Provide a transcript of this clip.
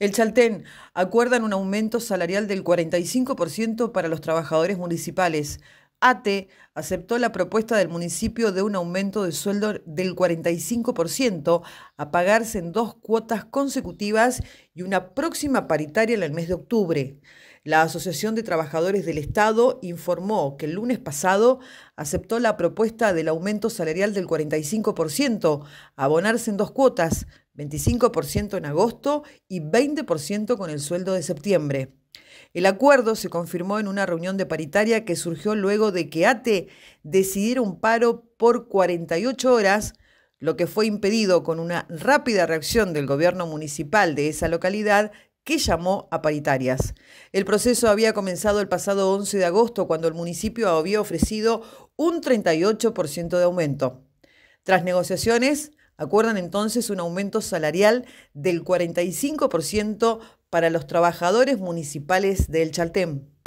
El Chaltén acuerdan un aumento salarial del 45% para los trabajadores municipales. ATE aceptó la propuesta del municipio de un aumento de sueldo del 45% a pagarse en dos cuotas consecutivas y una próxima paritaria en el mes de octubre. La Asociación de Trabajadores del Estado informó que el lunes pasado aceptó la propuesta del aumento salarial del 45%, a abonarse en dos cuotas, 25% en agosto y 20% con el sueldo de septiembre. El acuerdo se confirmó en una reunión de paritaria que surgió luego de que ATE decidiera un paro por 48 horas, lo que fue impedido con una rápida reacción del gobierno municipal de esa localidad que llamó a paritarias. El proceso había comenzado el pasado 11 de agosto cuando el municipio había ofrecido un 38% de aumento. Tras negociaciones, acuerdan entonces un aumento salarial del 45% para los trabajadores municipales del Chaltén.